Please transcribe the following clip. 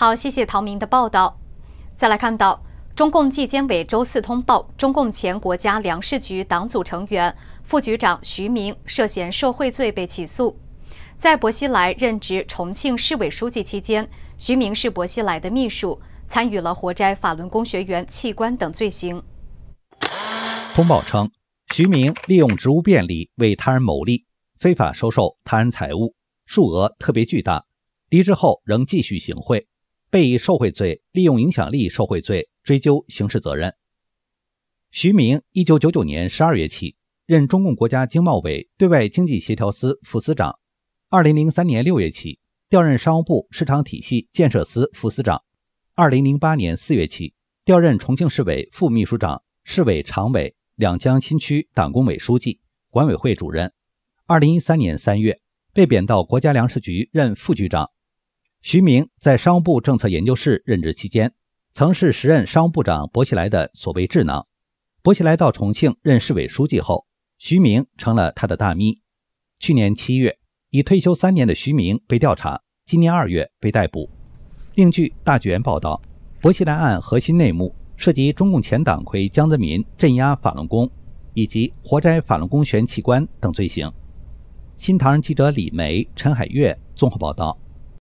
好，谢谢陶明的报道。再来看到，中共纪检委周四通报，中共前国家粮食局党组成员、副局长徐明涉嫌受贿罪被起诉。在薄熙来任职重庆市委书记期间，徐明是薄熙来的秘书，参与了活摘法轮功学员器官等罪行。通报称，徐明利用职务便利为他人谋利，非法收受他人财物，数额特别巨大。离职后仍继续行贿。被以受贿罪、利用影响力受贿罪追究刑事责任。徐明，一九九九年十二月起任中共国家经贸委对外经济协调司副司长，二零零三年六月起调任商务部市场体系建设司副司长，二零零八年四月起调任重庆市委副秘书长、市委常委、两江新区党工委书记、管委会主任，二零一三年三月被贬到国家粮食局任副局长。徐明在商务部政策研究室任职期间，曾是时任商务部长薄熙来的所谓智囊。薄熙来到重庆任市委书记后，徐明成了他的大咪。去年七月，已退休三年的徐明被调查，今年二月被逮捕。另据《大纪元》报道，薄熙来案核心内幕涉及中共前党魁江泽民镇压法轮功，以及活摘法轮功悬器官等罪行。新唐人记者李梅、陈海月综合报道。